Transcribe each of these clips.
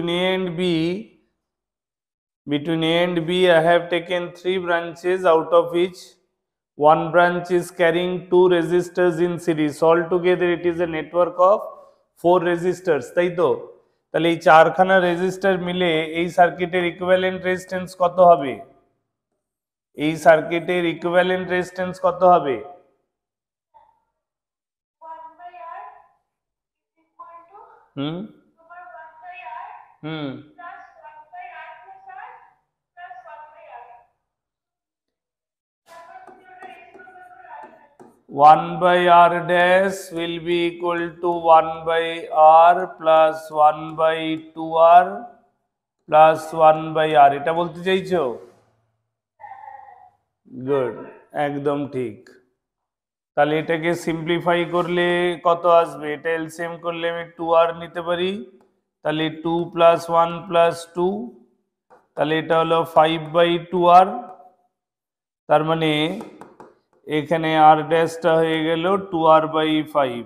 between A and B, between A and B, I have taken three branches out of which one branch is carrying two resistors in series. All together, it is a network of four resistors. তাই তো তাহলে এই চারখানা register মিলে এই সার্কিটের equivalent resistance কত হবে এই সার্কিটের ইকুইভ্যালেন্ট রেজিস্ট্যান্স कतो हबे हम्म हम्म प्लस 1/r के साथ plus 1/r 1/r' will be equal to 1/r + 1/2r + 1/r এটা বলতে চাইছো গুড একদম ঠিক তাহলে এটাকে सिंपलीफाई করলে কত আসবে টেল সিম করলে আমি 2r নিতে পারি তাহলে two plus one plus two তাহলে এটা হলো ফাইভ বাই টু আর তার মানে এখানে আর ড্যাশটা হয়ে গেল টু আর বাই ফাইভ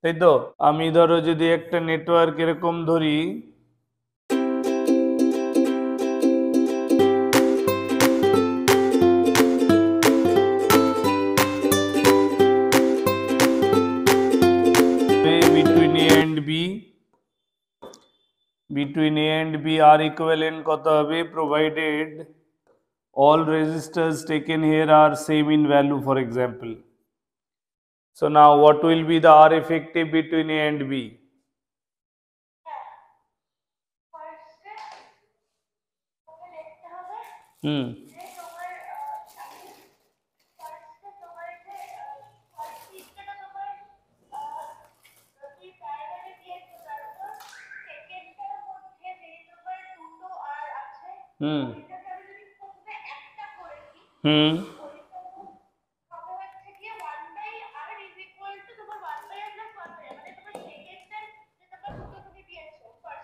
তাই তো আমি ধরো যদি একটা নেটওয়ার্ক এরকম ধরি between A and B are equivalent got away provided all resistors taken here are same in value for example. So now what will be the R effective between A and B? Hmm. হুম হুম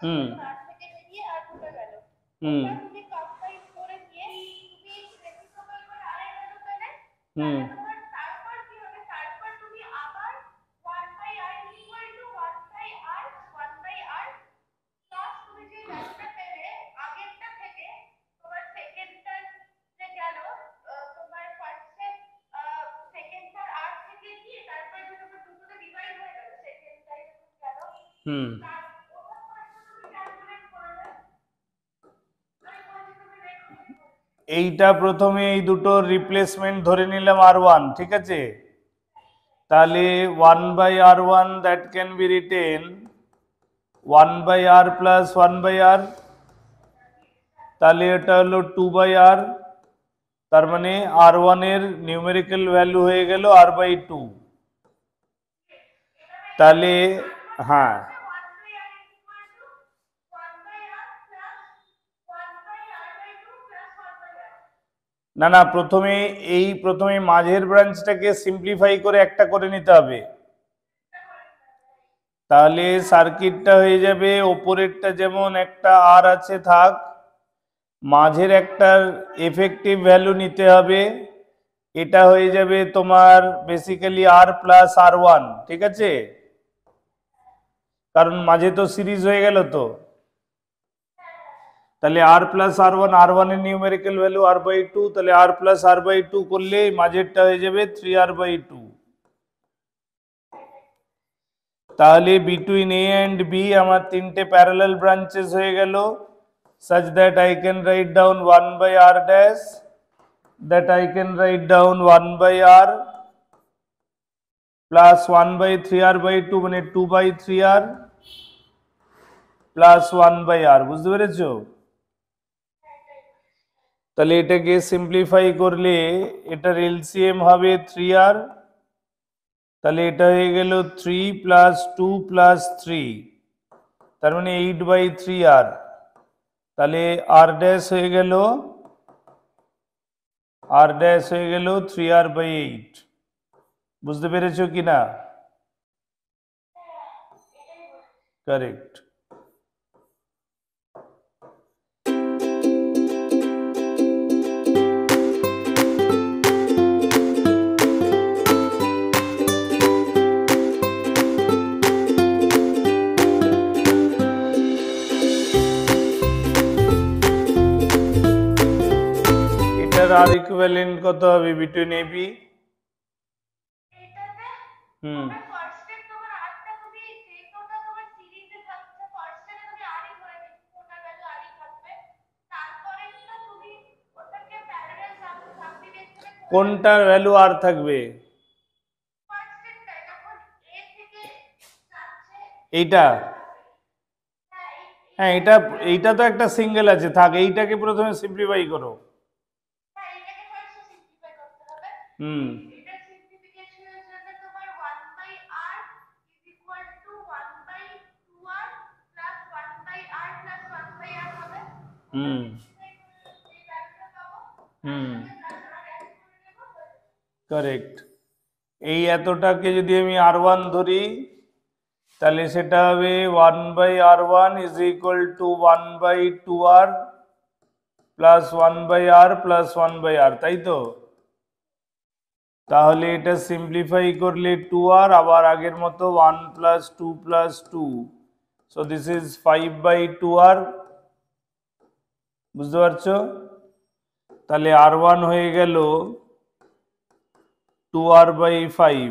হুম হুম হুম হুম এইটা প্রথমে এই দুটোর replacement ধরে নিলাম আর one ঠিক আছে তাহলে one by R one that can be written one by R plus one by R তাহলে এটা হলো টু বাই আর তার মানে আর ওয়ানের নিউমেরিক্যাল ভ্যালু হয়ে গেল আর বাই টু তাহলে হ্যাঁ না না প্রথমে এই প্রথমে মাঝের ব্রাঞ্চটাকে সিম্পলিফাই করে একটা করে নিতে হবে তাহলে সার্কিটটা হয়ে যাবে ওপরেরটা যেমন একটা আর আছে থাক মাঝের একটার এফেক্টিভ ভ্যালু নিতে হবে এটা হয়ে যাবে তোমার basically R plus R one ঠিক আছে কারণ মাঝে তো সিরিজ হয়ে গেল তো তাহলে R plus R one R ওয়ানের numerical value R by two তাহলে R plus R by two করলে মাঝেরটা হয়ে যাবে থ্রি আর বাই টু তাহলে বিটুইন এ অ্যান্ড বি আমার তিনটে প্যারালাল ব্রাঞ্চেস হয়ে গেল that I I write down one by R dash that I can write down one by R plus one by three R by two মানে two by three R plus one by R বুঝতে পেরেছো তাহলে এটাকে simplify করলে এটার LCM হবে three আর তাহলে এটা হয়ে গেল three plus two plus three তার মানে এইট বাই থ্রি আর তাহলে আর ড্যাশ হয়ে গেল আর ড্যাশ হয়ে গেল থ্রি আর বাই এইট বুঝতে পেরেছ কি না কারেক্ট আর ইকুইভ্যালেন্ট কত হবে বিটুইন এবি হুম কোনটার ভ্যালু আর থাকবে এইটা হ্যাঁ এটা হ্যাঁ, এইটা তো একটা সিঙ্গেল আছে থাক এইটাকে প্রথমে সিম্পলিফাই করো হুম হুম হুম কারেক্ট এই এতটাকে যদি আমি আর ওয়ান ধরি তাহলে সেটা হবে one by R one is equal to one by two R plus one by R plus one by R তাই তো তাহলে এটা সিম্পলিফাই করলে টু আর আবার আগের মতো one plus two plus two so this is five by two R বুঝতে পারছো তাহলে আর ওয়ান হয়ে গেল two R by five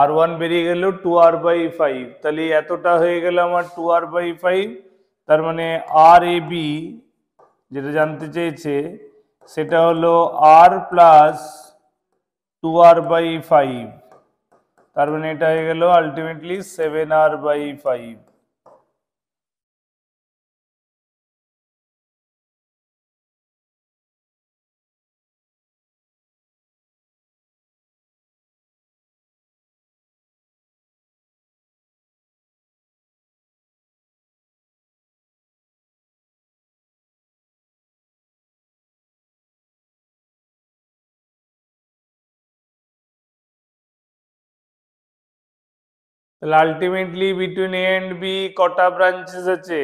R one বেরিয়ে গেল টু আর বাই ফাইভ তাহলে এতটা হয়ে গেল আমার টু আর বাই ফাইভ তার মানে আর এ বি যেটা জানতে চেয়েছে সেটা হলো R plus two R by five তার মানে এটা হয়ে গেল ultimately seven R by five তাহলে ultimately between A and B কটা ব্রাঞ্চেস আছে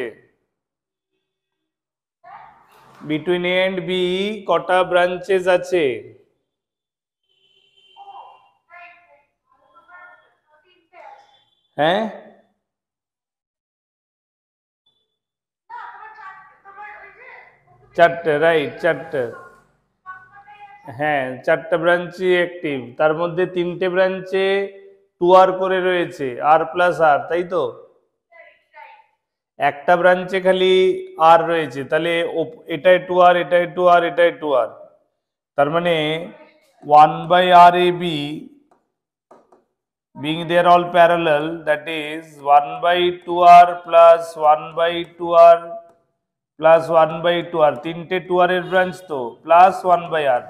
বিটুইন এ অ্যান্ড বি কটা ব্রাঞ্চেস আছে হ্যাঁ চারটে রাইট চারটে হ্যাঁ চারটা ব্রাঞ্চই অ্যাক্টিভ তার মধ্যে তিনটে ব্রাঞ্চে টু আর করে রয়েছে আর প্লাস আর তাই তো একটা ব্রাঞ্চে খালি আর রয়েছে তাহলে এটাই টু আর এটাই টু আর এটাই টু আর তার মানে one by R A B being there all they that is one by two R plus one by two R plus one by two R তিনটে 2r এর ব্রাঞ্চ তো plus one by আর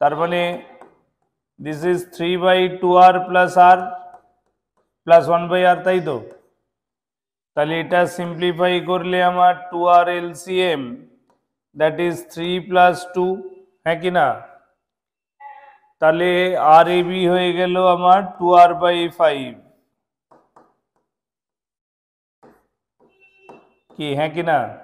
তার মানে this is 3 by 2r plus r plus 1 by r তাই তো তাহলে এটা simplify করলে আমার 2r lcm that is 3 plus 2 হ্যাঁ কি না তাহলে আর এ বি হয়ে গেল আমার 2r বাই 5 কি হ্যাঁ কি না